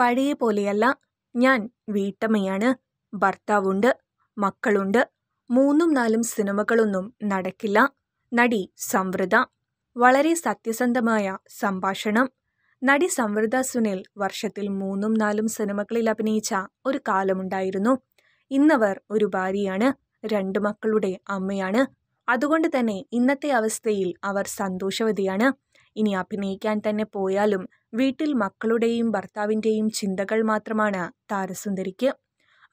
പഴയ പോലെയല്ല ഞാൻ വീട്ടമ്മയാണ് ഭർത്താവുണ്ട് മക്കളുണ്ട് മൂന്നും നാലും സിനിമകളൊന്നും നടക്കില്ല നടി സംവൃത വളരെ സത്യസന്ധമായ സംഭാഷണം നടി സംവൃത സുനിൽ വർഷത്തിൽ മൂന്നും നാലും സിനിമകളിൽ അഭിനയിച്ച ഒരു കാലമുണ്ടായിരുന്നു ഇന്നവർ ഒരു ഭാര്യയാണ് രണ്ട് മക്കളുടെ അമ്മയാണ് അതുകൊണ്ട് തന്നെ ഇന്നത്തെ അവസ്ഥയിൽ അവർ സന്തോഷവതിയാണ് ഇനി അഭിനയിക്കാൻ തന്നെ പോയാലും വീട്ടിൽ മക്കളുടെയും ഭർത്താവിൻ്റെയും ചിന്തകൾ മാത്രമാണ് താരസുന്ദരിക്ക്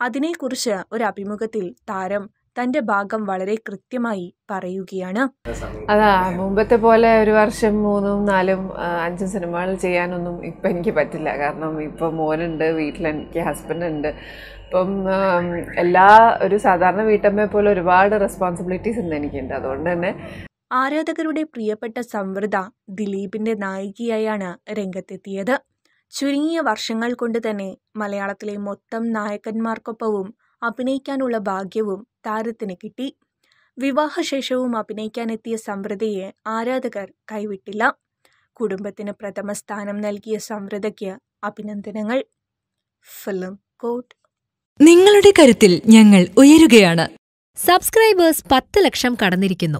അതിനെക്കുറിച്ച് ഒരു അഭിമുഖത്തിൽ താരം തന്റെ ഭാഗം വളരെ കൃത്യമായി പറയുകയാണ് അതാ മുമ്പത്തെ പോലെ ഒരു വർഷം മൂന്നും നാലും അഞ്ചും സിനിമകൾ ചെയ്യാനൊന്നും ഇപ്പം എനിക്ക് പറ്റില്ല കാരണം ഇപ്പം മോനുണ്ട് വീട്ടിൽ എനിക്ക് ഹസ്ബൻഡ് ഉണ്ട് അപ്പം എല്ലാ ഒരു സാധാരണ വീട്ടമ്മയെ പോലെ ഒരുപാട് റെസ്പോൺസിബിലിറ്റീസ് ഇന്ന് എനിക്കുണ്ട് അതുകൊണ്ട് തന്നെ ആരാധകരുടെ പ്രിയപ്പെട്ട സംവൃത ദിലീപിന്റെ നായികയായാണ് രംഗത്തെത്തിയത് ചുരുങ്ങിയ വർഷങ്ങൾ കൊണ്ട് തന്നെ മലയാളത്തിലെ മൊത്തം നായകന്മാർക്കൊപ്പവും അഭിനയിക്കാനുള്ള ഭാഗ്യവും താരത്തിന് കിട്ടി വിവാഹശേഷവും അഭിനയിക്കാനെത്തിയ സംവൃതയെ ആരാധകർ കൈവിട്ടില്ല കുടുംബത്തിന് പ്രഥമ സ്ഥാനം നൽകിയ സംവൃതയ്ക്ക് അഭിനന്ദനങ്ങൾ ഫിലിം കോട്ട് നിങ്ങളുടെ കരുത്തിൽ ഞങ്ങൾ ഉയരുകയാണ് സബ്സ്ക്രൈബേഴ്സ് പത്ത് ലക്ഷം കടന്നിരിക്കുന്നു